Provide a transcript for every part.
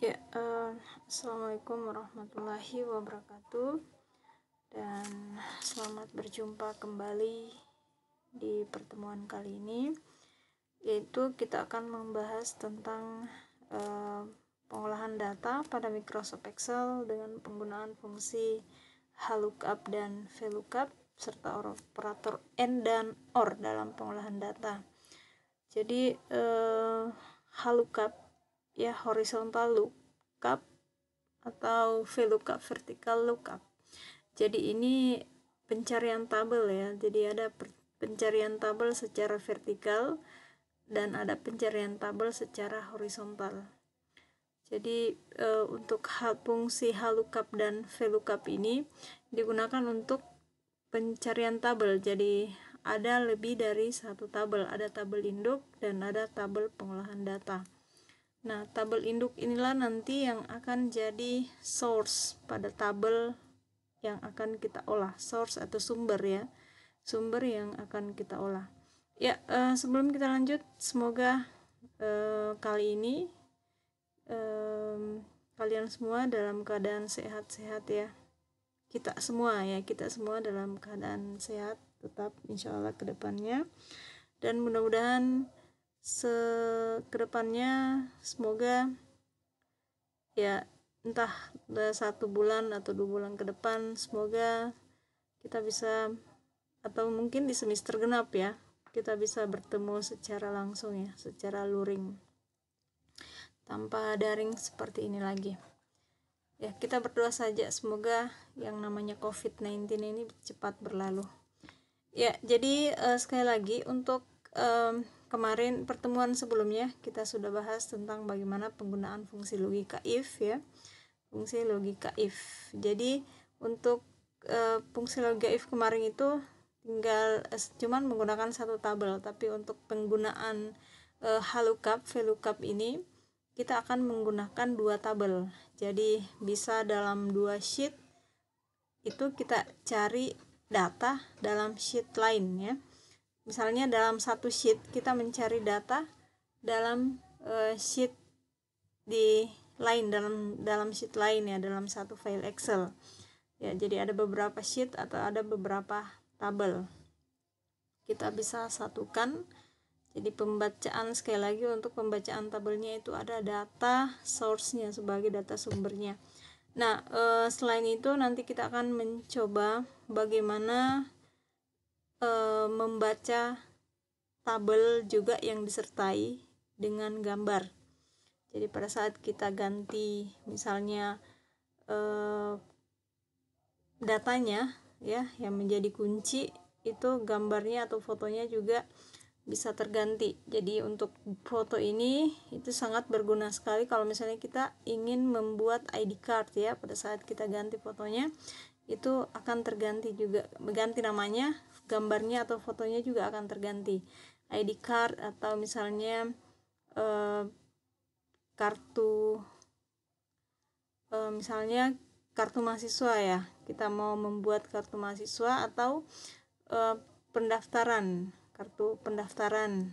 Ya, uh, assalamualaikum warahmatullahi wabarakatuh, dan selamat berjumpa kembali di pertemuan kali ini. Yaitu, kita akan membahas tentang uh, pengolahan data pada Microsoft Excel dengan penggunaan fungsi HLOOKUP dan VLOOKUP, serta operator AND dan OR dalam pengolahan data. Jadi, uh, eh, HLOOKUP ya horizontal lookup atau VLOOKUP vertical lookup jadi ini pencarian tabel ya jadi ada pencarian tabel secara vertikal dan ada pencarian tabel secara horizontal jadi e, untuk hal fungsi HLOOKUP dan VLOOKUP ini digunakan untuk pencarian tabel jadi ada lebih dari satu tabel ada tabel induk dan ada tabel pengolahan data Nah, tabel induk inilah nanti yang akan jadi source pada tabel yang akan kita olah, source atau sumber ya. Sumber yang akan kita olah. Ya, eh, sebelum kita lanjut, semoga eh, kali ini eh, kalian semua dalam keadaan sehat-sehat ya. Kita semua ya, kita semua dalam keadaan sehat tetap insya Allah ke depannya. Dan mudah-mudahan sekedepannya semoga ya entah satu bulan atau dua bulan ke depan semoga kita bisa atau mungkin di semester genap ya kita bisa bertemu secara langsung ya secara luring tanpa daring seperti ini lagi ya kita berdoa saja semoga yang namanya COVID-19 ini cepat berlalu ya jadi uh, sekali lagi untuk um, kemarin pertemuan sebelumnya kita sudah bahas tentang bagaimana penggunaan fungsi logika if ya fungsi logika if jadi untuk e, fungsi logika if kemarin itu tinggal e, cuman menggunakan satu tabel tapi untuk penggunaan e, halukap VLOOKUP ini kita akan menggunakan dua tabel jadi bisa dalam dua sheet itu kita cari data dalam sheet lain ya misalnya dalam satu sheet kita mencari data dalam uh, sheet di lain dalam dalam sheet lain ya dalam satu file Excel ya jadi ada beberapa sheet atau ada beberapa tabel kita bisa satukan jadi pembacaan sekali lagi untuk pembacaan tabelnya itu ada data source-nya sebagai data sumbernya nah eh, selain itu nanti kita akan mencoba bagaimana e, membaca tabel juga yang disertai dengan gambar. Jadi pada saat kita ganti misalnya e, datanya ya yang menjadi kunci itu gambarnya atau fotonya juga bisa terganti. Jadi untuk foto ini itu sangat berguna sekali kalau misalnya kita ingin membuat ID card ya pada saat kita ganti fotonya itu akan terganti juga mengganti namanya gambarnya atau fotonya juga akan terganti ID card atau misalnya eh, kartu eh, misalnya kartu mahasiswa ya kita mau membuat kartu mahasiswa atau eh, pendaftaran kartu pendaftaran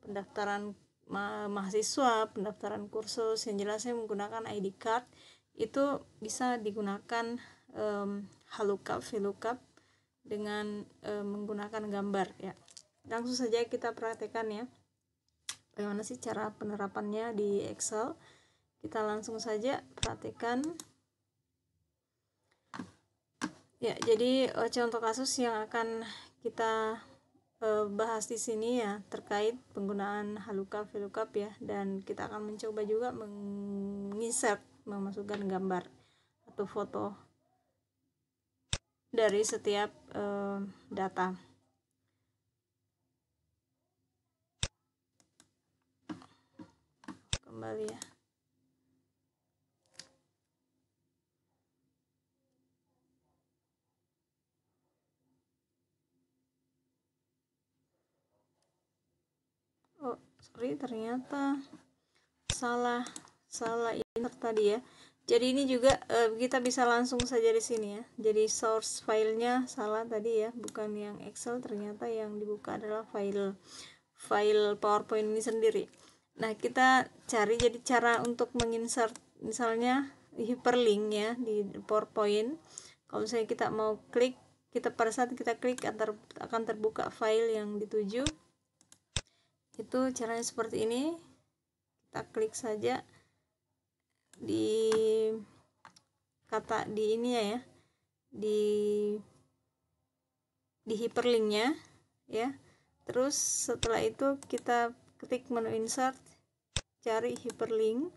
pendaftaran ma mahasiswa pendaftaran kursus yang jelasnya menggunakan ID card itu bisa digunakan um, halukap, velukap dengan e, menggunakan gambar ya langsung saja kita praktekkan ya bagaimana sih cara penerapannya di Excel kita langsung saja perhatikan ya jadi eh, contoh kasus yang akan kita e, bahas di sini ya terkait penggunaan haluka VLOOKUP ya dan kita akan mencoba juga menginsert memasukkan gambar atau foto dari setiap uh, data. Kembali ya. Oh, sorry ternyata salah salah insert tadi ya jadi ini juga uh, kita bisa langsung saja di sini ya jadi source filenya salah tadi ya bukan yang Excel ternyata yang dibuka adalah file file PowerPoint ini sendiri nah kita cari jadi cara untuk menginsert misalnya hyperlink ya di PowerPoint kalau misalnya kita mau klik kita pada saat kita klik akan terbuka file yang dituju itu caranya seperti ini kita klik saja di kata di ini ya, ya di di hyperlinknya ya terus setelah itu kita ketik menu insert cari hyperlink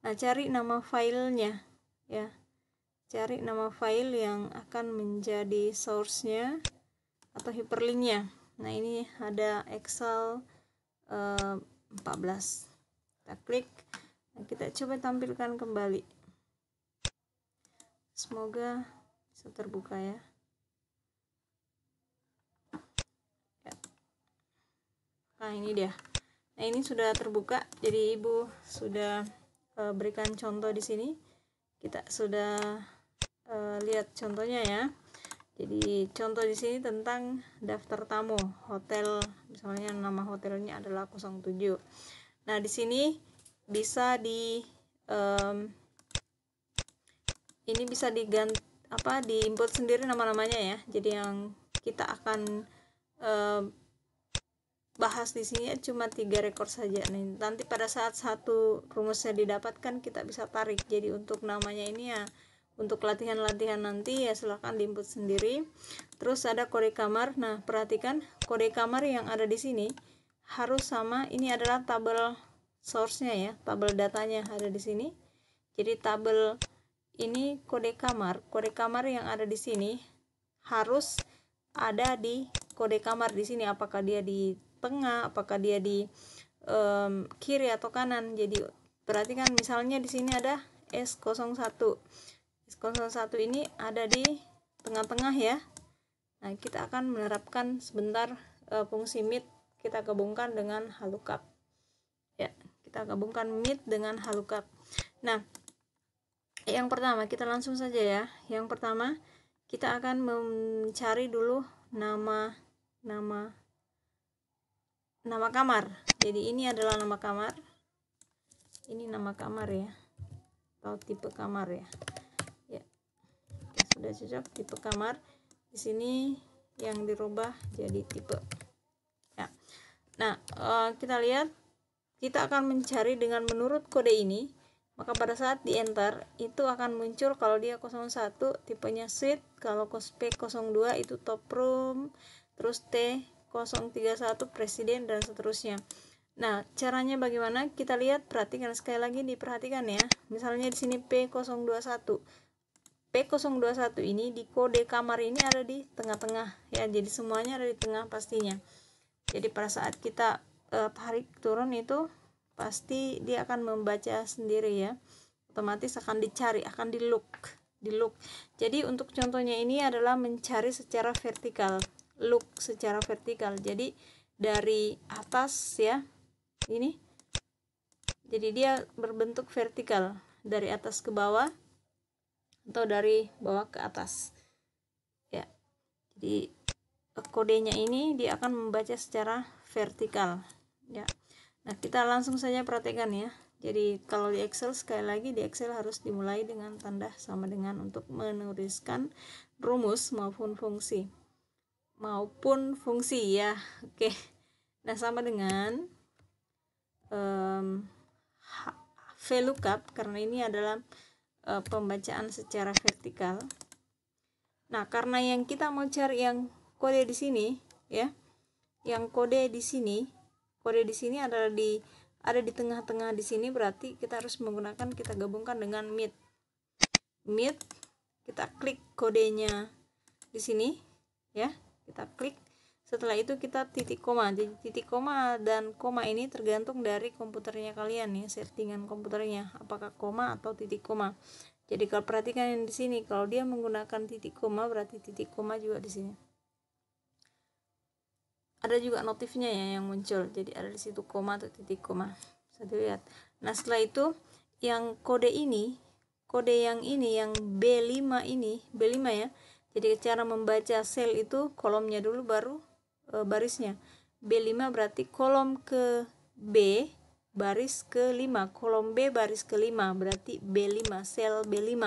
nah cari nama filenya ya cari nama file yang akan menjadi source-nya atau hyperlinknya nah ini ada excel eh, 14 kita klik kita coba tampilkan kembali semoga bisa terbuka ya nah ini dia nah ini sudah terbuka jadi ibu sudah e, berikan contoh di sini kita sudah e, lihat contohnya ya jadi contoh di sini tentang daftar tamu hotel misalnya nama hotelnya adalah 07 nah di sini bisa di um, ini bisa diganti apa di input sendiri nama-namanya ya jadi yang kita akan um, bahas di sini ya cuma tiga rekor saja nih nanti pada saat satu rumusnya didapatkan kita bisa tarik jadi untuk namanya ini ya untuk latihan-latihan nanti ya silahkan di input sendiri terus ada kode kamar nah perhatikan kode kamar yang ada di sini harus sama ini adalah tabel source-nya ya, tabel datanya ada di sini. Jadi tabel ini kode kamar, kode kamar yang ada di sini harus ada di kode kamar di sini apakah dia di tengah, apakah dia di um, kiri atau kanan. Jadi perhatikan misalnya di sini ada S01. S01 ini ada di tengah-tengah ya. Nah, kita akan menerapkan sebentar uh, fungsi mid kita gabungkan dengan halukap kita gabungkan mid dengan halukat. nah yang pertama kita langsung saja ya yang pertama kita akan mencari dulu nama nama nama kamar jadi ini adalah nama kamar ini nama kamar ya atau tipe kamar ya ya Oke, sudah cocok tipe kamar di sini yang dirubah jadi tipe ya nah eh, kita lihat kita akan mencari dengan menurut kode ini maka pada saat di enter itu akan muncul kalau dia 01 tipenya suite kalau P02 itu top room terus T031 presiden dan seterusnya nah caranya bagaimana kita lihat perhatikan sekali lagi diperhatikan ya misalnya di sini P021 P021 ini di kode kamar ini ada di tengah-tengah ya jadi semuanya ada di tengah pastinya jadi pada saat kita Eh, tarik turun itu pasti dia akan membaca sendiri ya otomatis akan dicari akan di look di look jadi untuk contohnya ini adalah mencari secara vertikal look secara vertikal jadi dari atas ya ini jadi dia berbentuk vertikal dari atas ke bawah atau dari bawah ke atas ya jadi eh, kodenya ini dia akan membaca secara vertikal ya nah kita langsung saja praktekkan ya jadi kalau di Excel sekali lagi di Excel harus dimulai dengan tanda sama dengan untuk menuliskan rumus maupun fungsi maupun fungsi ya oke nah sama dengan um, VLOOKUP karena ini adalah uh, pembacaan secara vertikal nah karena yang kita mau cari yang kode di sini ya yang kode di sini kode di sini ada di ada di tengah-tengah di sini berarti kita harus menggunakan kita gabungkan dengan mid mid kita klik kodenya di sini ya kita klik setelah itu kita titik koma jadi titik koma dan koma ini tergantung dari komputernya kalian ya settingan komputernya apakah koma atau titik koma jadi kalau perhatikan yang di sini kalau dia menggunakan titik koma berarti titik koma juga di sini ada juga notifnya ya yang muncul jadi ada di situ koma atau titik koma bisa dilihat nah setelah itu yang kode ini kode yang ini yang B5 ini B5 ya jadi cara membaca sel itu kolomnya dulu baru e, barisnya B5 berarti kolom ke B baris ke 5 kolom B baris ke 5 berarti B5 sel B5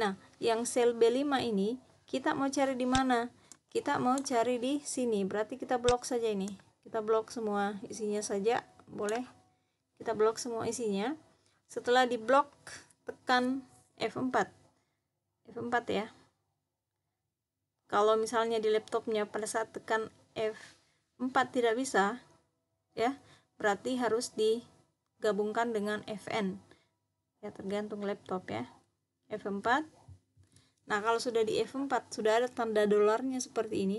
nah yang sel B5 ini kita mau cari di mana kita mau cari di sini berarti kita blok saja ini kita blok semua isinya saja boleh kita blok semua isinya setelah di blok tekan F4 F4 ya kalau misalnya di laptopnya pada saat tekan F4 tidak bisa ya berarti harus digabungkan dengan Fn ya tergantung laptop ya F4 Nah, kalau sudah di F4 sudah ada tanda dolarnya seperti ini.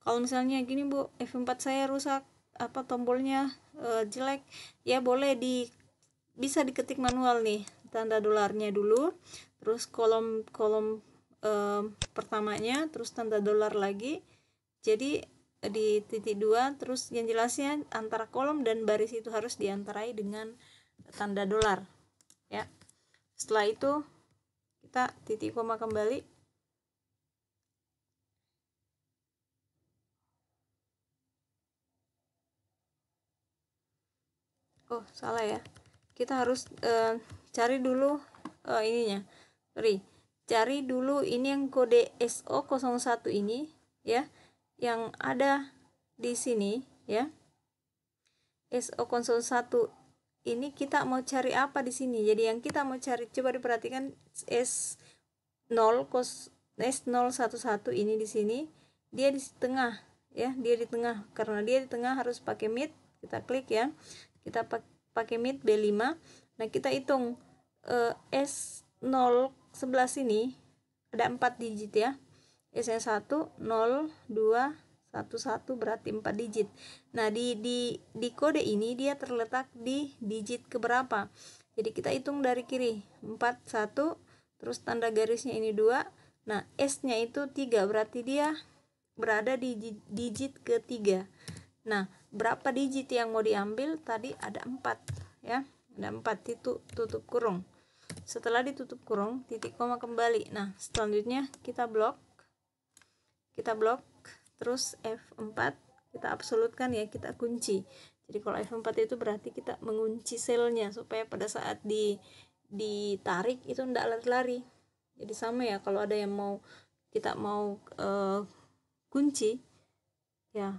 Kalau misalnya gini, Bu, F4 saya rusak, apa tombolnya e, jelek, ya boleh di bisa diketik manual nih tanda dolarnya dulu, terus kolom-kolom e, eh, pertamanya, terus tanda dolar lagi. Jadi eh, di titik dua terus yang jelasnya antara kolom dan baris itu harus diantarai dengan tanda dolar ya setelah itu kita titik koma kembali oh salah ya kita harus e, cari dulu e, ininya sorry cari dulu ini yang kode SO01 ini ya yang ada di sini ya SO01 ini kita mau cari apa di sini jadi yang kita mau cari coba diperhatikan S0 kos S011 ini di sini dia di tengah ya dia di tengah karena dia di tengah harus pakai mid kita klik ya kita pakai mid B5 nah kita hitung eh, S011 ini ada empat digit ya S1 0 2 satu satu berarti empat digit. Nah, di di di kode ini dia terletak di digit keberapa? Jadi kita hitung dari kiri. empat satu terus tanda garisnya ini dua. Nah, S-nya itu tiga berarti dia berada di digit ketiga. Nah, berapa digit yang mau diambil? Tadi ada empat ya. Ada empat itu tutup kurung. Setelah ditutup kurung, titik koma kembali. Nah, selanjutnya kita blok. Kita blok terus F4 kita absolutkan ya kita kunci jadi kalau F4 itu berarti kita mengunci selnya supaya pada saat di ditarik itu tidak lari-lari jadi sama ya kalau ada yang mau kita mau uh, kunci ya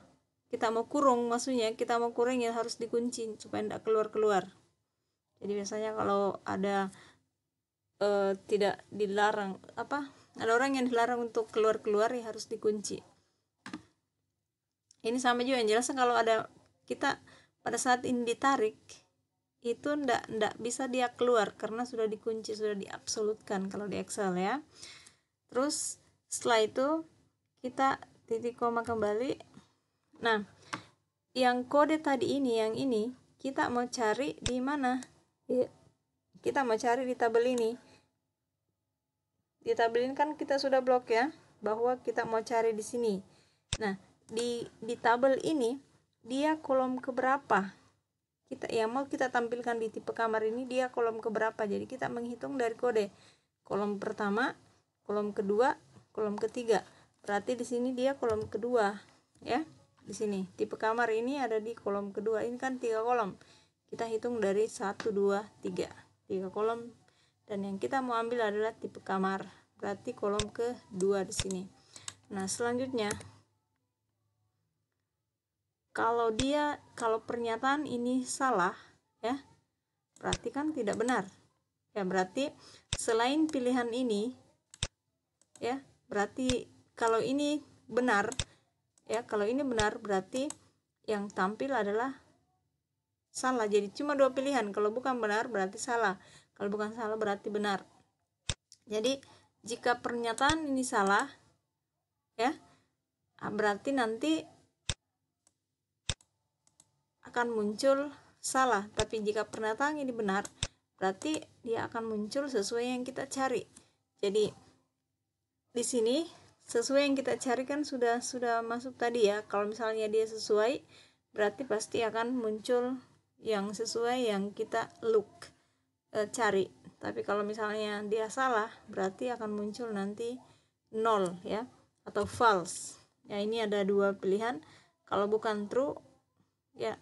kita mau kurung maksudnya kita mau kurung ya harus dikunci supaya tidak keluar-keluar jadi biasanya kalau ada uh, tidak dilarang apa ada orang yang dilarang untuk keluar-keluar ya harus dikunci ini sama juga yang jelas kalau ada kita pada saat ini ditarik itu ndak ndak bisa dia keluar karena sudah dikunci sudah diabsolutkan kalau di Excel ya terus setelah itu kita titik koma kembali nah yang kode tadi ini yang ini kita mau cari di mana iya, kita mau cari di tabel ini di tabel ini kan kita sudah blok ya bahwa kita mau cari di sini nah di di tabel ini dia kolom keberapa kita yang mau kita tampilkan di tipe kamar ini dia kolom keberapa jadi kita menghitung dari kode kolom pertama kolom kedua kolom ketiga berarti di sini dia kolom kedua ya di sini tipe kamar ini ada di kolom kedua ini kan tiga kolom kita hitung dari satu dua tiga tiga kolom dan yang kita mau ambil adalah tipe kamar berarti kolom kedua di sini nah selanjutnya kalau dia kalau pernyataan ini salah ya berarti kan tidak benar ya berarti selain pilihan ini ya berarti kalau ini benar ya kalau ini benar berarti yang tampil adalah salah jadi cuma dua pilihan kalau bukan benar berarti salah kalau bukan salah berarti benar jadi jika pernyataan ini salah ya berarti nanti akan muncul salah, tapi jika pernyataan ini benar, berarti dia akan muncul sesuai yang kita cari. Jadi di sini sesuai yang kita cari kan sudah sudah masuk tadi ya. Kalau misalnya dia sesuai, berarti pasti akan muncul yang sesuai yang kita look e, cari. Tapi kalau misalnya dia salah, berarti akan muncul nanti nol ya atau false. Ya ini ada dua pilihan. Kalau bukan true, ya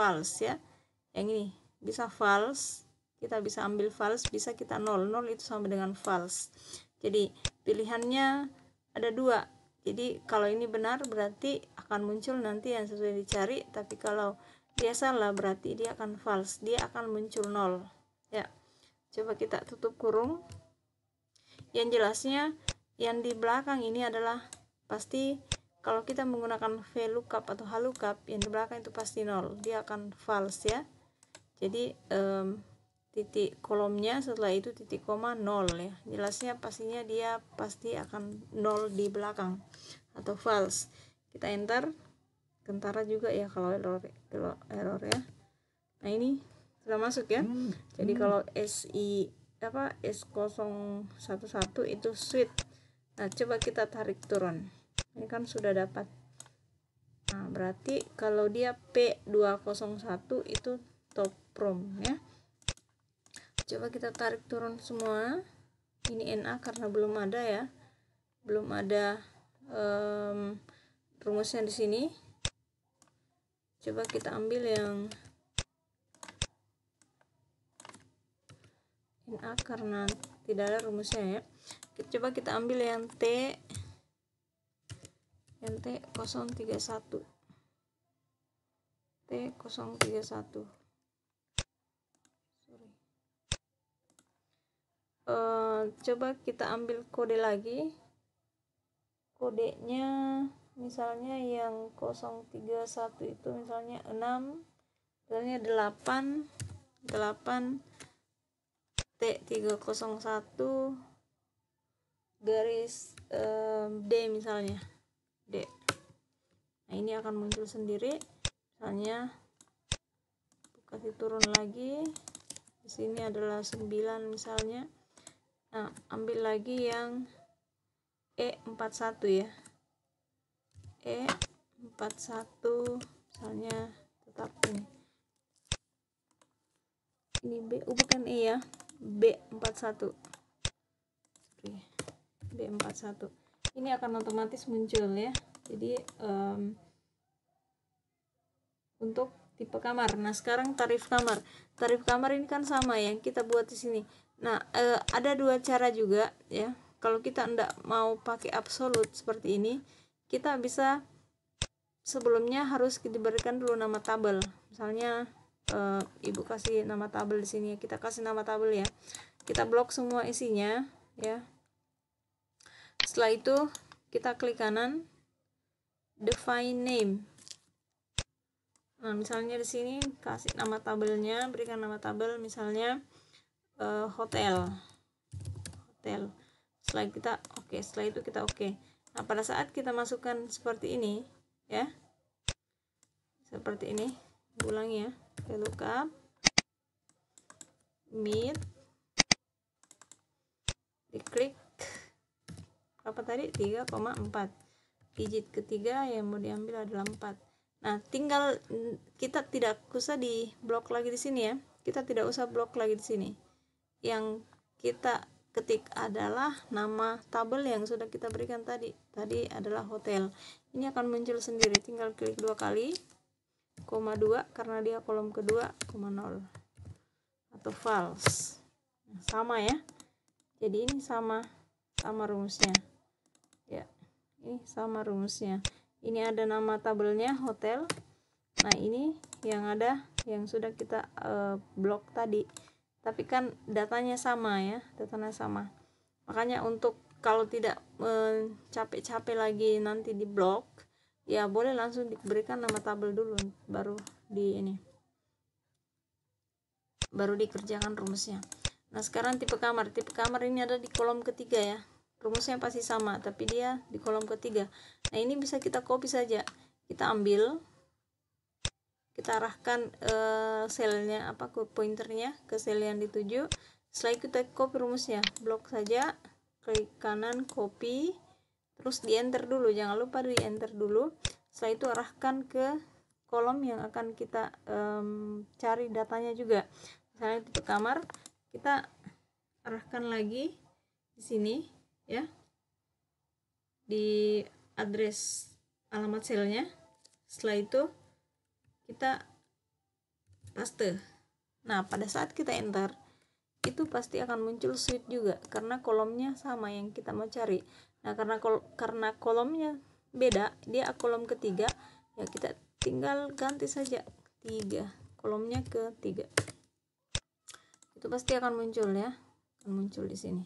false ya yang ini bisa false kita bisa ambil false bisa kita nol nol itu sama dengan false jadi pilihannya ada dua jadi kalau ini benar berarti akan muncul nanti yang sesuai dicari tapi kalau dia salah berarti dia akan false dia akan muncul nol ya coba kita tutup kurung yang jelasnya yang di belakang ini adalah pasti kalau kita menggunakan v lookup atau h lookup yang di belakang itu pasti nol dia akan false ya jadi um, titik kolomnya setelah itu titik koma nol ya jelasnya pastinya dia pasti akan nol di belakang atau false kita enter kentara juga ya kalau error kalau error ya nah ini sudah masuk ya hmm. jadi hmm. kalau SI apa S011 itu sweet nah coba kita tarik turun ini kan sudah dapat nah berarti kalau dia P201 itu top toprom ya coba kita tarik turun semua ini NA karena belum ada ya belum ada um, rumusnya di sini coba kita ambil yang NA karena tidak ada rumusnya ya coba kita ambil yang T NT 031 T 031 sorry uh, coba kita ambil kode lagi kodenya misalnya yang 031 itu misalnya 6 misalnya 8 8 T301 garis eh, D misalnya D nah ini akan muncul sendiri misalnya kasih turun lagi di sini adalah 9 misalnya nah ambil lagi yang E41 ya E41 misalnya tetap ini ini B oh bukan E ya B41 Oke. B41 ini akan otomatis muncul ya jadi um, untuk tipe kamar nah sekarang tarif kamar tarif kamar ini kan sama yang kita buat di sini nah e, ada dua cara juga ya kalau kita tidak mau pakai absolut seperti ini kita bisa sebelumnya harus diberikan dulu nama tabel misalnya e, ibu kasih nama tabel di sini ya. kita kasih nama tabel ya kita blok semua isinya ya setelah itu kita klik kanan define name nah misalnya di sini kasih nama tabelnya berikan nama tabel misalnya uh, hotel hotel setelah kita oke okay, setelah itu kita oke okay. nah pada saat kita masukkan seperti ini ya seperti ini ulang ya oke lookup meet diklik berapa tadi 3,4 digit ketiga yang mau diambil adalah 4 nah tinggal mm, kita tidak usah di blok lagi di sini ya kita tidak usah blok lagi di sini yang kita ketik adalah nama tabel yang sudah kita berikan tadi tadi adalah hotel ini akan muncul sendiri tinggal klik dua kali koma dua karena dia kolom kedua koma nol atau false nah, sama ya jadi ini sama sama rumusnya ini sama rumusnya ini ada nama tabelnya hotel nah ini yang ada yang sudah kita uh, blok tadi tapi kan datanya sama ya datanya sama makanya untuk kalau tidak eh, capek-capek uh, lagi nanti di blok ya boleh langsung diberikan nama tabel dulu baru di ini baru dikerjakan rumusnya nah sekarang tipe kamar tipe kamar ini ada di kolom ketiga ya rumusnya pasti sama tapi dia di kolom ketiga nah ini bisa kita copy saja kita ambil kita arahkan uh, selnya apa ke pointernya ke sel yang dituju setelah itu kita copy rumusnya blok saja klik kanan copy terus di enter dulu jangan lupa di enter dulu setelah itu arahkan ke kolom yang akan kita um, cari datanya juga misalnya tipe kamar kita arahkan lagi di sini ya di address alamat selnya setelah itu kita paste nah pada saat kita enter itu pasti akan muncul suite juga karena kolomnya sama yang kita mau cari nah karena kol karena kolomnya beda dia kolom ketiga ya kita tinggal ganti saja tiga kolomnya ke tiga itu pasti akan muncul ya akan muncul di sini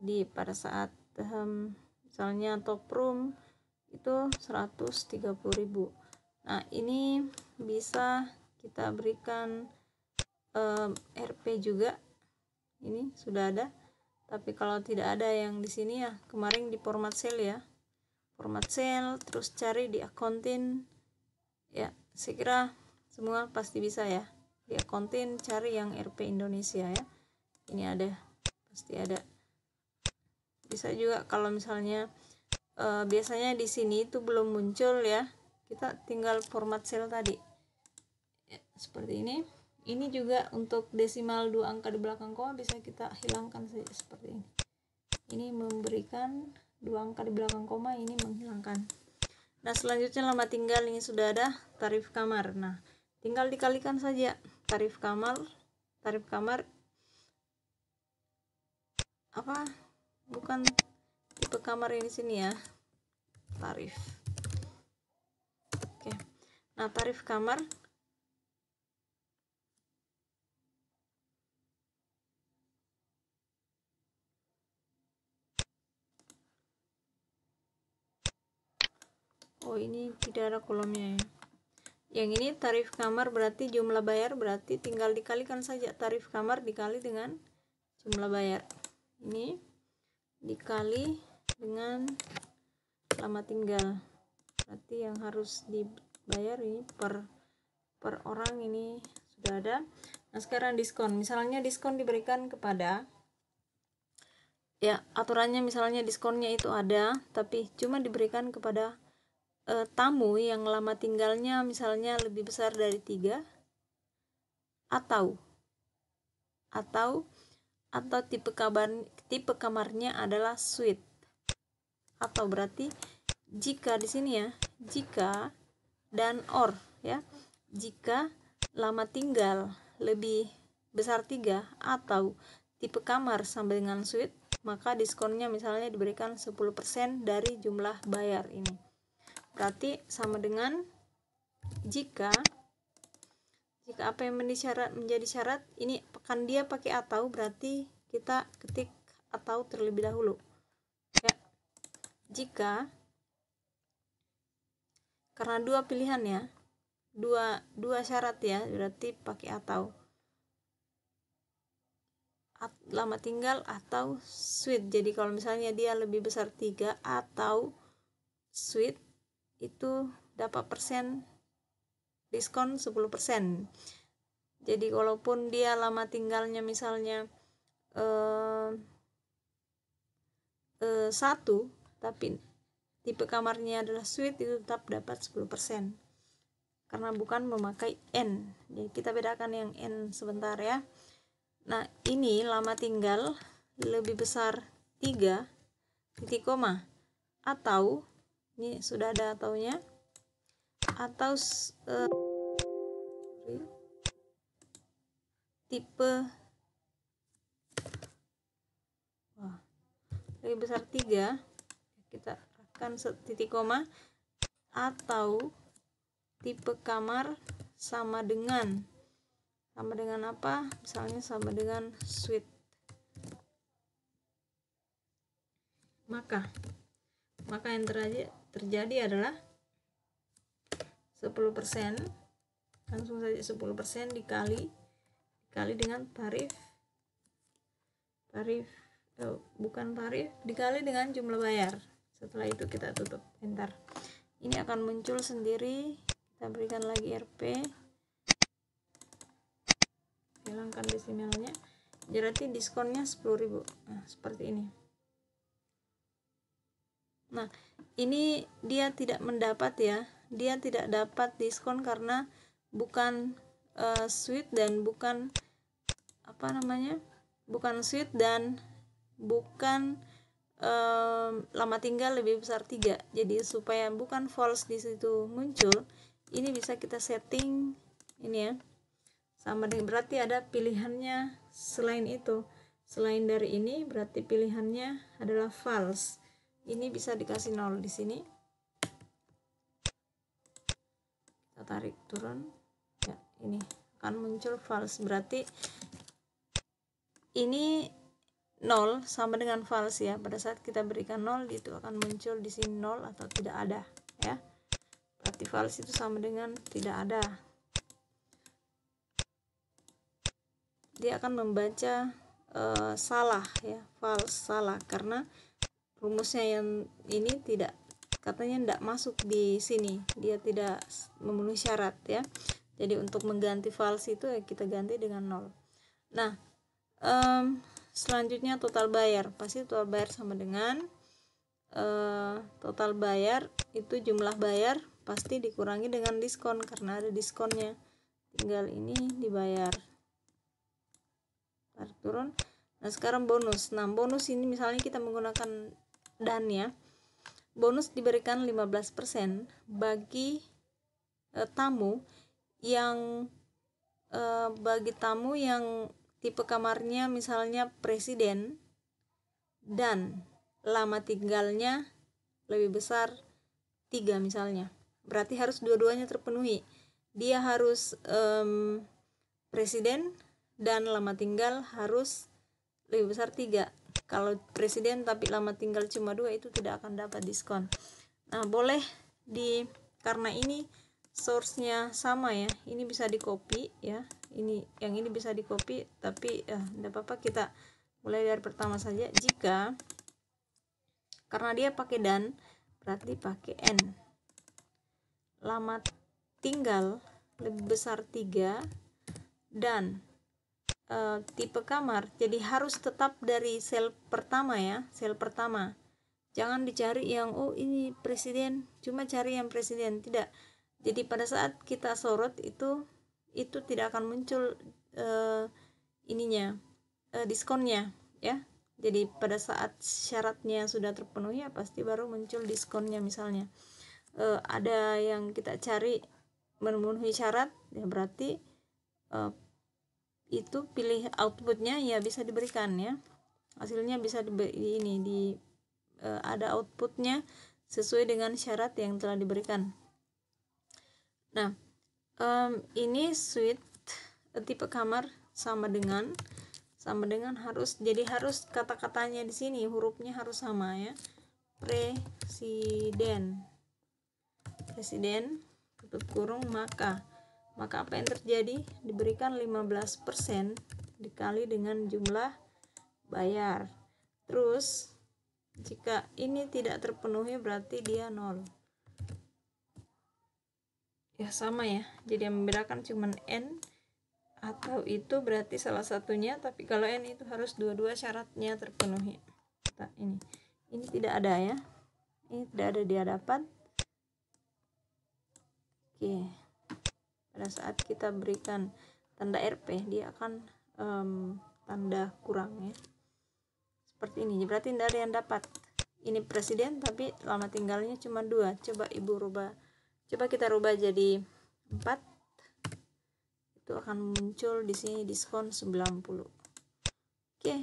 jadi pada saat um, misalnya top room itu 130.000. Nah, ini bisa kita berikan um, ehm, RP juga. Ini sudah ada. Tapi kalau tidak ada yang di sini ya, kemarin di format cell ya. Format cell terus cari di accounting ya, saya kira semua pasti bisa ya. Di accounting cari yang RP Indonesia ya. Ini ada. Pasti ada bisa juga kalau misalnya e, biasanya di sini itu belum muncul ya kita tinggal format cell tadi ya, seperti ini ini juga untuk desimal dua angka di belakang koma bisa kita hilangkan saja seperti ini ini memberikan dua angka di belakang koma ini menghilangkan nah selanjutnya lama tinggal ini sudah ada tarif kamar nah tinggal dikalikan saja tarif kamar tarif kamar apa bukan tipe kamar ini sini ya tarif oke nah tarif kamar oh ini tidak ada kolomnya ya yang ini tarif kamar berarti jumlah bayar berarti tinggal dikalikan saja tarif kamar dikali dengan jumlah bayar ini dikali dengan lama tinggal berarti yang harus dibayar ini per per orang ini sudah ada nah sekarang diskon misalnya diskon diberikan kepada ya aturannya misalnya diskonnya itu ada tapi cuma diberikan kepada e, tamu yang lama tinggalnya misalnya lebih besar dari tiga atau atau atau tipe kamar tipe kamarnya adalah suite atau berarti jika di sini ya jika dan or ya jika lama tinggal lebih besar tiga atau tipe kamar sampai dengan suite maka diskonnya misalnya diberikan 10% dari jumlah bayar ini berarti sama dengan jika jika apa yang syarat menjadi syarat ini pekan dia pakai atau berarti kita ketik atau terlebih dahulu ya jika karena dua pilihan ya dua dua syarat ya berarti pakai atau At, lama tinggal atau sweet. jadi kalau misalnya dia lebih besar tiga atau sweet itu dapat persen diskon 10%. Jadi walaupun dia lama tinggalnya misalnya eh, eh, satu, tapi tipe kamarnya adalah suite itu tetap dapat 10% karena bukan memakai N. Jadi kita bedakan yang N sebentar ya. Nah, ini lama tinggal lebih besar 3 titik koma atau ini sudah ada ataunya atau uh, tipe wah, lebih besar tiga kita akan titik koma atau tipe kamar sama dengan sama dengan apa misalnya sama dengan suite maka maka yang terjadi, terjadi adalah 10% langsung saja 10% dikali dikali dengan tarif tarif oh, bukan tarif dikali dengan jumlah bayar setelah itu kita tutup enter ini akan muncul sendiri kita berikan lagi RP hilangkan desimalnya Jadi diskonnya 10.000 nah, seperti ini nah ini dia tidak mendapat ya dia tidak dapat diskon karena bukan uh, eh, suite dan bukan apa namanya bukan sweet dan bukan um, lama tinggal lebih besar tiga jadi supaya bukan false di situ muncul ini bisa kita setting ini ya sama dengan berarti ada pilihannya selain itu selain dari ini berarti pilihannya adalah false ini bisa dikasih nol di sini tarik turun ya ini akan muncul false berarti ini nol sama dengan false ya pada saat kita berikan nol itu akan muncul di sini nol atau tidak ada ya berarti false itu sama dengan tidak ada dia akan membaca uh, salah ya false salah karena rumusnya yang ini tidak katanya tidak masuk di sini dia tidak memenuhi syarat ya jadi untuk mengganti false itu ya kita ganti dengan nol nah um, selanjutnya total bayar pasti total bayar sama dengan uh, total bayar itu jumlah bayar pasti dikurangi dengan diskon karena ada diskonnya tinggal ini dibayar tarik turun nah sekarang bonus nah bonus ini misalnya kita menggunakan dan ya bonus diberikan 15% bagi e, tamu yang e, bagi tamu yang tipe kamarnya misalnya presiden dan lama tinggalnya lebih besar tiga misalnya berarti harus dua-duanya terpenuhi dia harus um, presiden dan lama tinggal harus lebih besar tiga kalau presiden tapi lama tinggal cuma dua itu tidak akan dapat diskon. Nah, boleh di karena ini source-nya sama ya. Ini bisa di copy ya. Ini yang ini bisa di copy tapi ya eh, tidak apa-apa kita mulai dari pertama saja. Jika karena dia pakai dan berarti pakai n. Lama tinggal lebih besar 3 dan uh, tipe kamar jadi harus tetap dari sel pertama ya sel pertama jangan dicari yang oh ini presiden cuma cari yang presiden tidak jadi pada saat kita sorot itu itu tidak akan muncul uh, ininya uh, diskonnya ya jadi pada saat syaratnya sudah terpenuhi ya pasti baru muncul diskonnya misalnya uh, ada yang kita cari memenuhi syarat ya berarti uh, itu pilih outputnya ya bisa diberikan ya hasilnya bisa di ini di e, ada outputnya sesuai dengan syarat yang telah diberikan nah um, ini suite tipe kamar sama dengan sama dengan harus jadi harus kata-katanya di sini hurufnya harus sama ya presiden presiden tutup kurung maka maka apa yang terjadi diberikan 15% dikali dengan jumlah bayar terus jika ini tidak terpenuhi berarti dia nol ya sama ya jadi yang membedakan cuma n atau itu berarti salah satunya tapi kalau n itu harus dua-dua syaratnya terpenuhi nah, ini ini tidak ada ya ini tidak ada di hadapan oke okay pada saat kita berikan tanda RP dia akan um, tanda kurang ya seperti ini berarti tidak ada yang dapat ini presiden tapi lama tinggalnya cuma dua coba ibu rubah coba kita rubah jadi empat itu akan muncul di sini diskon 90 oke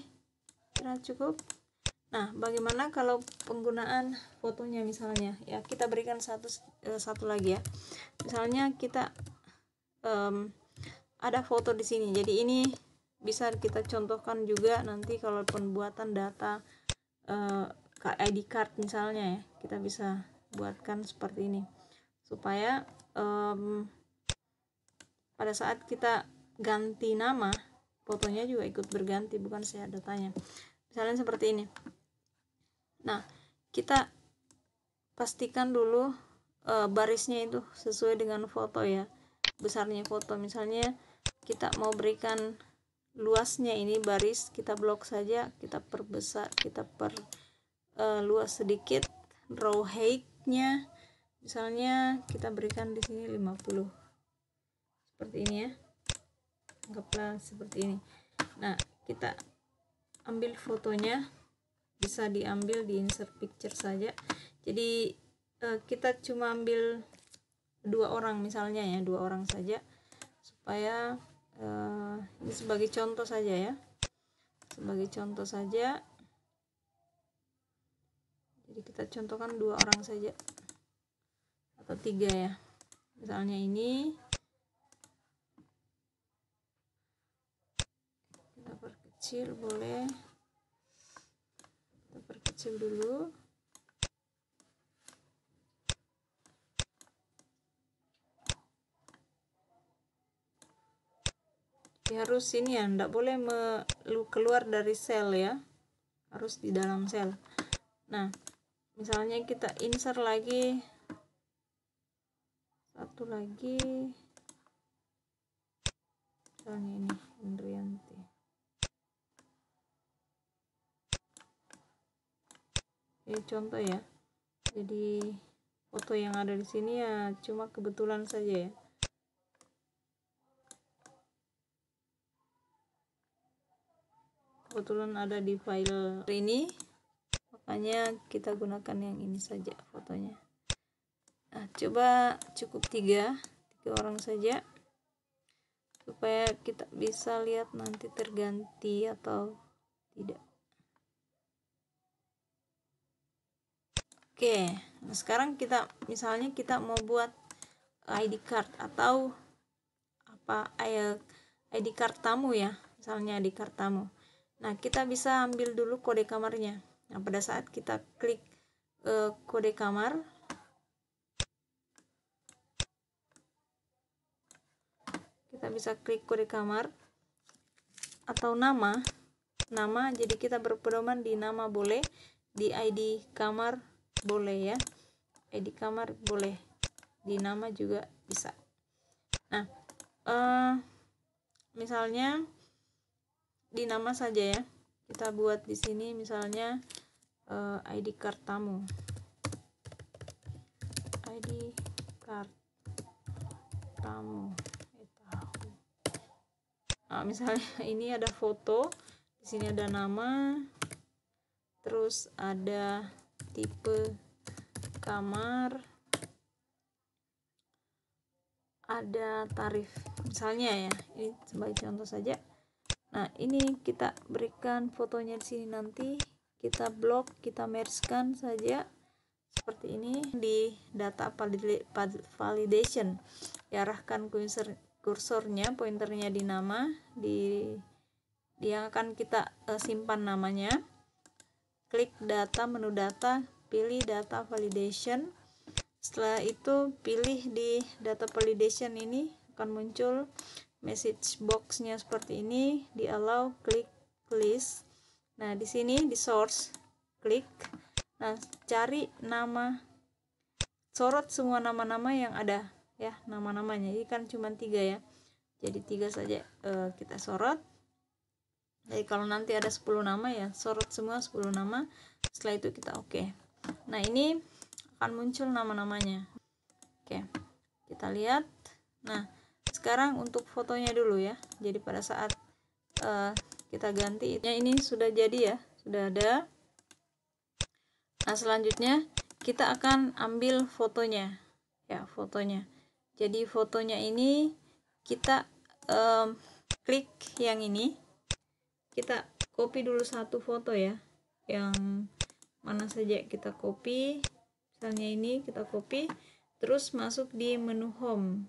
kira cukup nah bagaimana kalau penggunaan fotonya misalnya ya kita berikan satu eh, satu lagi ya misalnya kita um, ada foto di sini jadi ini bisa kita contohkan juga nanti kalau pembuatan data uh, eh, ID card misalnya ya kita bisa buatkan seperti ini supaya um, pada saat kita ganti nama fotonya juga ikut berganti bukan saya datanya misalnya seperti ini nah kita pastikan dulu eh, barisnya itu sesuai dengan foto ya besarnya foto misalnya kita mau berikan luasnya ini baris kita blok saja kita perbesar kita per uh, luas sedikit row height-nya misalnya kita berikan di sini 50 seperti ini ya anggaplah seperti ini nah kita ambil fotonya bisa diambil di insert picture saja jadi eh, kita cuma ambil dua orang misalnya ya dua orang saja supaya uh, ini sebagai contoh saja ya sebagai contoh saja jadi kita contohkan dua orang saja atau tiga ya misalnya ini kita perkecil boleh kita perkecil dulu masih harus ini ya tidak boleh keluar dari sel ya harus di dalam sel nah misalnya kita insert lagi satu lagi misalnya ini Indrianti ini contoh ya jadi foto yang ada di sini ya cuma kebetulan saja ya kebetulan ada di file ini makanya kita gunakan yang ini saja fotonya nah, coba cukup tiga tiga orang saja supaya kita bisa lihat nanti terganti atau tidak oke nah sekarang kita misalnya kita mau buat ID card atau apa ID card tamu ya misalnya ID card tamu Nah, kita bisa ambil dulu kode kamarnya. Nah, pada saat kita klik e, kode kamar, kita bisa klik kode kamar atau nama. Nama, jadi kita berpedoman di nama boleh, di ID kamar boleh ya. ID kamar boleh, di nama juga bisa. Nah, e, misalnya di nama saja ya kita buat di sini misalnya uh, eh, ID card tamu ID card tamu nah, misalnya ini ada foto di sini ada nama terus ada tipe kamar ada tarif misalnya ya ini sebagai contoh saja nah ini kita berikan fotonya di sini nanti kita blok kita merge-kan saja seperti ini di data validation diarahkan kursor kursornya pointernya di nama di yang akan kita uh, simpan namanya klik data menu data pilih data validation setelah itu pilih di data validation ini akan muncul message boxnya seperti ini di allow klik list nah di sini di source klik nah cari nama sorot semua nama-nama yang ada ya nama-namanya ini kan cuma tiga ya jadi tiga saja e, kita sorot jadi kalau nanti ada 10 nama ya sorot semua 10 nama setelah itu kita oke okay. nah ini akan muncul nama-namanya oke okay. kita lihat nah sekarang untuk fotonya dulu ya jadi pada saat uh, kita ganti ya ini sudah jadi ya sudah ada nah selanjutnya kita akan ambil fotonya ya fotonya jadi fotonya ini kita um, klik yang ini kita copy dulu satu foto ya yang mana saja kita copy misalnya ini kita copy terus masuk di menu home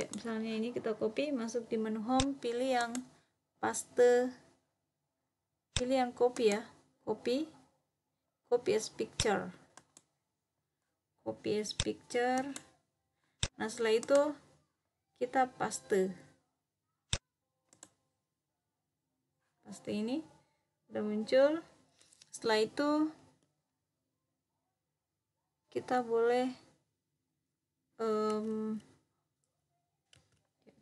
ya misalnya ini kita copy masuk di menu home pilih yang paste pilih yang copy ya copy copy as picture copy as picture nah setelah itu kita paste paste ini udah muncul setelah itu kita boleh um,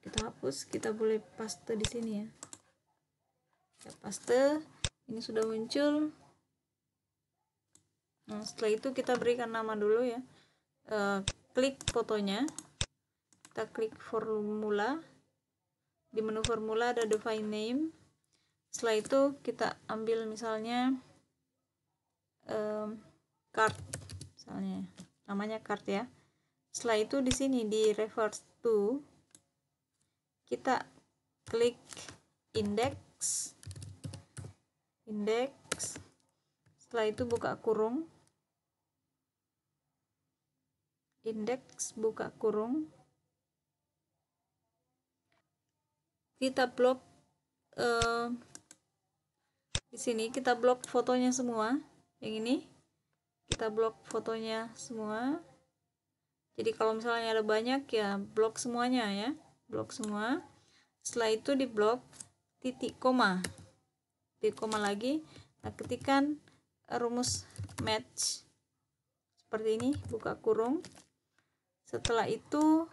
kita hapus kita boleh paste di sini ya kita paste ini sudah muncul nah setelah itu kita berikan nama dulu ya e, klik fotonya kita klik formula di menu formula ada define name setelah itu kita ambil misalnya e, card misalnya namanya card ya setelah itu di sini di reverse to kita klik index index setelah itu buka kurung index buka kurung kita blok uh, di sini kita blok fotonya semua yang ini kita blok fotonya semua jadi kalau misalnya ada banyak ya blok semuanya ya blok semua setelah itu di blok titik koma titik koma lagi nah ketikan rumus match seperti ini buka kurung setelah itu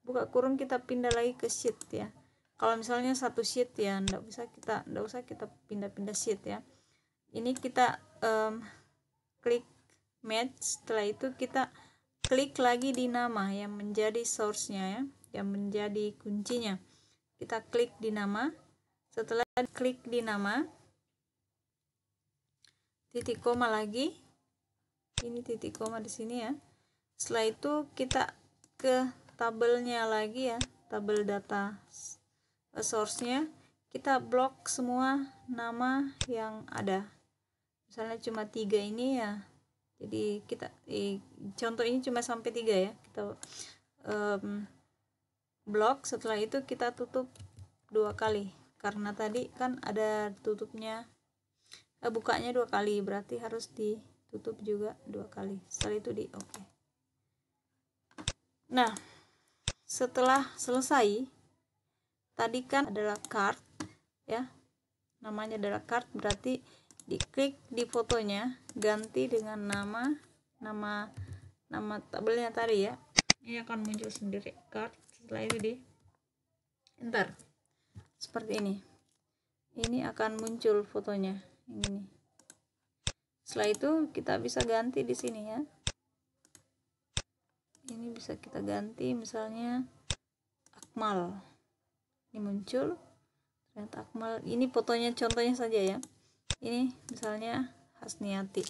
buka kurung kita pindah lagi ke sheet ya kalau misalnya satu sheet ya ndak bisa kita ndak usah kita pindah-pindah sheet ya ini kita um, klik match setelah itu kita klik lagi di nama yang menjadi source-nya ya yang menjadi kuncinya. Kita klik di nama. Setelah klik di nama, titik koma lagi. Ini titik koma di sini ya. Setelah itu kita ke tabelnya lagi ya, tabel data source-nya. Kita blok semua nama yang ada. Misalnya cuma tiga ini ya, jadi kita eh, contoh ini cuma sampai tiga ya kita um, blok setelah itu kita tutup dua kali karena tadi kan ada tutupnya eh, bukanya dua kali berarti harus ditutup juga dua kali setelah itu di oke okay. nah setelah selesai tadi kan adalah card ya namanya adalah card berarti diklik di fotonya ganti dengan nama nama nama tabelnya tadi ya ini akan muncul sendiri card setelah itu di enter seperti ini ini akan muncul fotonya yang ini setelah itu kita bisa ganti di sini ya ini bisa kita ganti misalnya Akmal ini muncul ternyata Akmal ini fotonya contohnya saja ya ini misalnya Hasniati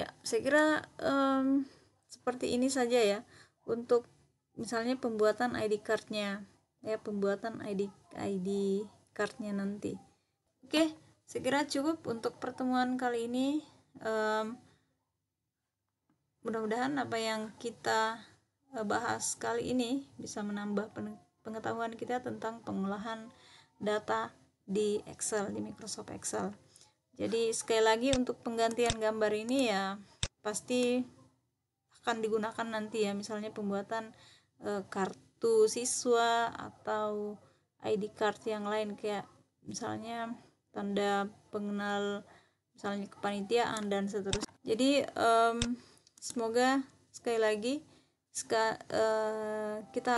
ya saya kira um, seperti ini saja ya untuk misalnya pembuatan ID cardnya ya pembuatan ID ID cardnya nanti oke segera cukup untuk pertemuan kali ini um, mudah-mudahan apa yang kita e, bahas kali ini bisa menambah pengetahuan kita tentang pengolahan data di Excel di Microsoft Excel jadi sekali lagi untuk penggantian gambar ini ya pasti akan digunakan nanti ya misalnya pembuatan e, kartu siswa atau ID card yang lain kayak misalnya tanda pengenal misalnya kepanitiaan dan seterusnya. Jadi um, semoga sekali lagi ska, uh, kita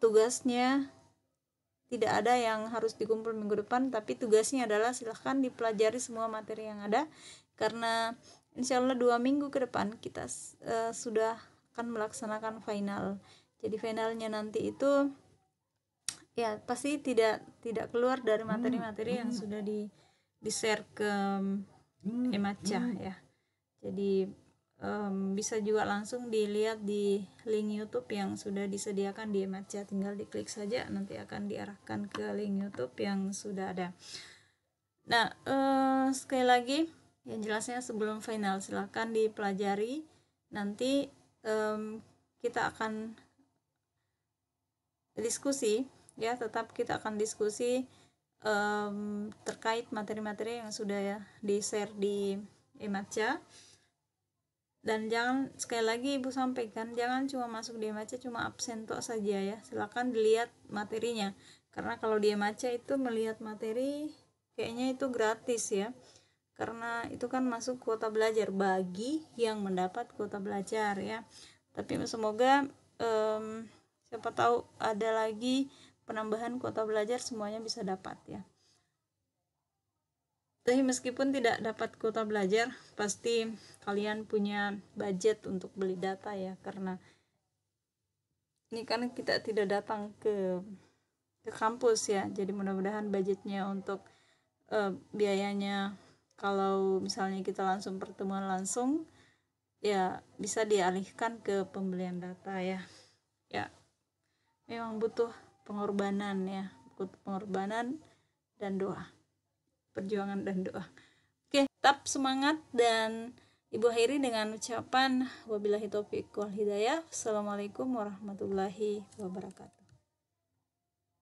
tugasnya tidak ada yang harus dikumpul minggu depan tapi tugasnya adalah silahkan dipelajari semua materi yang ada karena insya Allah dua minggu ke depan kita uh, sudah akan melaksanakan final jadi finalnya nanti itu ya pasti tidak tidak keluar dari materi-materi yang sudah di di share ke Emaca ya jadi um, bisa juga langsung dilihat di link YouTube yang sudah disediakan di Emaca tinggal diklik saja nanti akan diarahkan ke link YouTube yang sudah ada nah uh, sekali lagi yang jelasnya sebelum final silahkan dipelajari nanti um, kita akan diskusi ya tetap kita akan diskusi um, terkait materi-materi yang sudah ya, di share di Imaca dan jangan sekali lagi ibu sampaikan jangan cuma masuk di Imaca cuma absen tok saja ya silakan dilihat materinya karena kalau di Imaca itu melihat materi kayaknya itu gratis ya karena itu kan masuk kuota belajar bagi yang mendapat kuota belajar ya tapi semoga um, siapa tahu ada lagi penambahan kuota belajar semuanya bisa dapat ya tapi meskipun tidak dapat kuota belajar pasti kalian punya budget untuk beli data ya karena ini kan kita tidak datang ke ke kampus ya jadi mudah-mudahan budgetnya untuk uh, biayanya kalau misalnya kita langsung pertemuan langsung ya bisa dialihkan ke pembelian data ya ya memang butuh pengorbanan ya butuh pengorbanan dan doa perjuangan dan doa oke tetap semangat dan Ibu akhiri dengan ucapan wabillahi taufiq wal hidayah. Assalamualaikum warahmatullahi wabarakatuh.